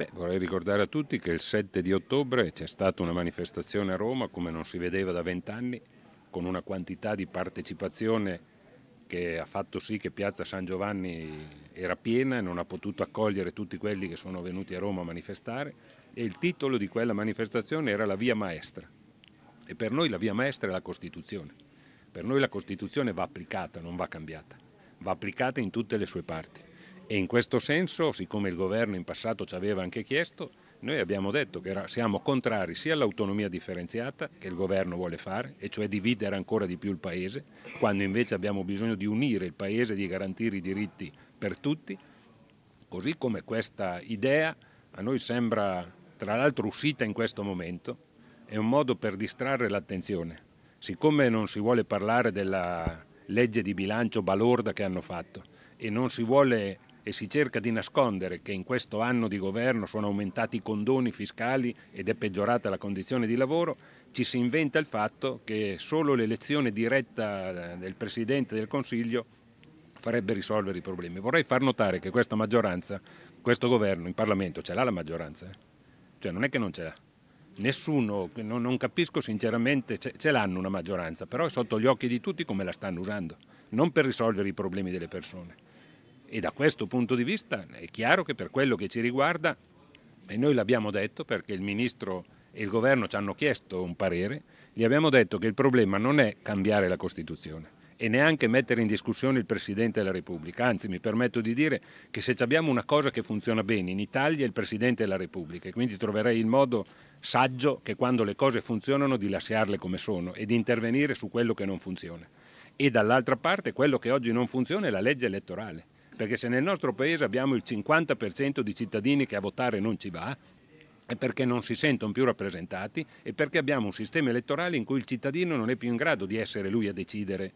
Beh, vorrei ricordare a tutti che il 7 di ottobre c'è stata una manifestazione a Roma come non si vedeva da vent'anni, con una quantità di partecipazione che ha fatto sì che Piazza San Giovanni era piena e non ha potuto accogliere tutti quelli che sono venuti a Roma a manifestare e il titolo di quella manifestazione era La Via Maestra e per noi la Via Maestra è la Costituzione, per noi la Costituzione va applicata, non va cambiata, va applicata in tutte le sue parti. E in questo senso, siccome il governo in passato ci aveva anche chiesto, noi abbiamo detto che siamo contrari sia all'autonomia differenziata che il governo vuole fare, e cioè dividere ancora di più il Paese, quando invece abbiamo bisogno di unire il Paese e di garantire i diritti per tutti, così come questa idea a noi sembra tra l'altro uscita in questo momento, è un modo per distrarre l'attenzione. Siccome non si vuole parlare della legge di bilancio balorda che hanno fatto e non si vuole e si cerca di nascondere che in questo anno di governo sono aumentati i condoni fiscali ed è peggiorata la condizione di lavoro, ci si inventa il fatto che solo l'elezione diretta eh, del Presidente del Consiglio farebbe risolvere i problemi. Vorrei far notare che questa maggioranza, questo governo in Parlamento ce l'ha la maggioranza, eh? cioè non è che non ce l'ha. Nessuno, non, capisco sinceramente, ce, l'hanno una maggioranza, però è sotto gli occhi di tutti come la stanno usando, non per risolvere i problemi delle persone. E da questo punto di vista è chiaro che per quello che ci riguarda, e noi l'abbiamo detto perché il Ministro e il Governo ci hanno chiesto un parere, gli abbiamo detto che il problema non è cambiare la Costituzione e neanche mettere in discussione il Presidente della Repubblica. Anzi, mi permetto di dire che se abbiamo una cosa che funziona bene in Italia è il Presidente della Repubblica e quindi troverei il modo saggio che quando le cose funzionano di lasciarle come sono e di intervenire su quello che non funziona. E dall'altra parte quello che oggi non funziona è la legge elettorale perché se nel nostro paese abbiamo il 50% di cittadini che a votare non ci va, è perché non si sentono più rappresentati e perché abbiamo un sistema elettorale in cui il cittadino non è più in grado di essere lui a decidere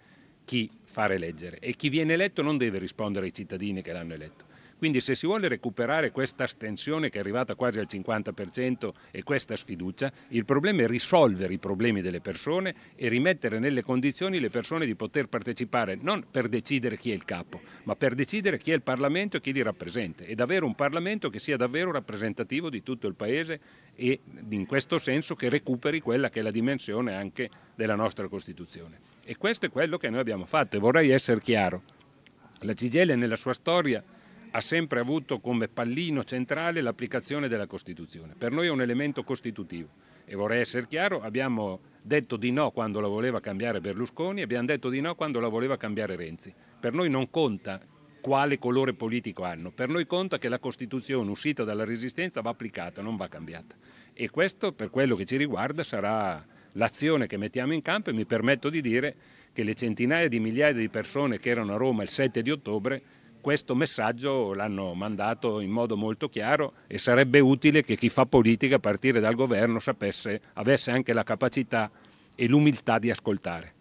chi fare eleggere e chi viene eletto non deve rispondere ai cittadini che l'hanno eletto. Quindi se si vuole recuperare questa stensione che è arrivata quasi al 50% e questa sfiducia, il problema è risolvere i problemi delle persone e rimettere nelle condizioni le persone di poter partecipare non per decidere chi è il capo, ma per decidere chi è il Parlamento e chi li rappresenta ed avere un Parlamento che sia davvero rappresentativo di tutto il Paese e in questo senso che recuperi quella che è la dimensione anche della nostra Costituzione. E questo è quello che noi abbiamo fatto e vorrei essere chiaro. La Cigele nella sua storia ha sempre avuto come pallino centrale l'applicazione della Costituzione. Per noi è un elemento costitutivo e vorrei essere chiaro, abbiamo detto di no quando la voleva cambiare Berlusconi, abbiamo detto di no quando la voleva cambiare Renzi. Per noi non conta quale colore politico hanno, per noi conta che la Costituzione uscita dalla Resistenza va applicata, non va cambiata. E questo per quello che ci riguarda sarà l'azione che mettiamo in campo e mi permetto di dire che le centinaia di migliaia di persone che erano a Roma il 7 di ottobre questo messaggio l'hanno mandato in modo molto chiaro e sarebbe utile che chi fa politica a partire dal governo sapesse, avesse anche la capacità e l'umiltà di ascoltare.